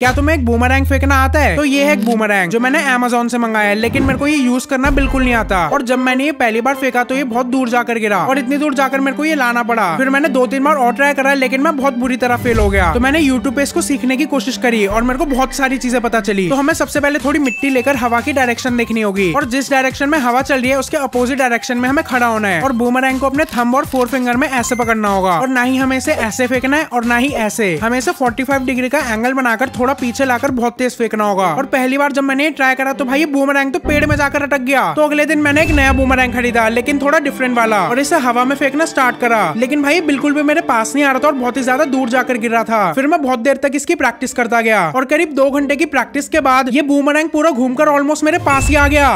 क्या तुम्हें एक बूमरैंग फेंकना आता है तो ये है एक बूमरैंग जो मैंने अमेजोन से मंगाया है लेकिन मेरे को ये यूज करना बिल्कुल नहीं आता और जब मैंने ये पहली बार फेंका तो ये बहुत दूर जाकर गिरा और इतनी दूर जाकर मेरे को ये लाना पड़ा फिर मैंने दो तीन बार और ट्राई करा लेकिन मैं बहुत बुरी तरह फेल हो गया तो मैंने यूट्यूब पे इसको सीखने की कोशिश करी और मेरे को बहुत सारी चीजें पता चली तो हमें सबसे पहले थोड़ी मिट्टी लेकर हवा की डायरेक्शन देखनी होगी और जिस डायरेक्शन में हवा चल रही है उसके अपोजिट डायरेक्शन में हमें खड़ा होना है और बूमरैंग को अपने थम्ब और फोर फिंगर में ऐसे पकड़ना होगा और ना ही हमें इसे ऐसे फेंकना है और ना ही ऐसे हमें इसे फोर्टी डिग्री का एंगल बनाकर थोड़ा पीछे लाकर बहुत तेज फेंकना होगा और पहली बार जब मैंने ट्राई करा तो भाई बूमरैंग तो पेड़ में जाकर अटक गया तो अगले दिन मैंने एक नया बूमरैंग खरीदा लेकिन थोड़ा डिफरेंट वाला और इसे हवा में फेंकना स्टार्ट करा लेकिन भाई बिल्कुल भी मेरे पास नहीं आ रहा था और बहुत ही ज्यादा दूर जाकर गिर रहा था फिर मैं बहुत देर तक इसकी प्रैक्टिस करता गया और करीब दो घंटे की प्रैक्टिस के बाद ये बूमरैंग पूरा घूमकर ऑलमोस्ट मेरे पास ही आ गया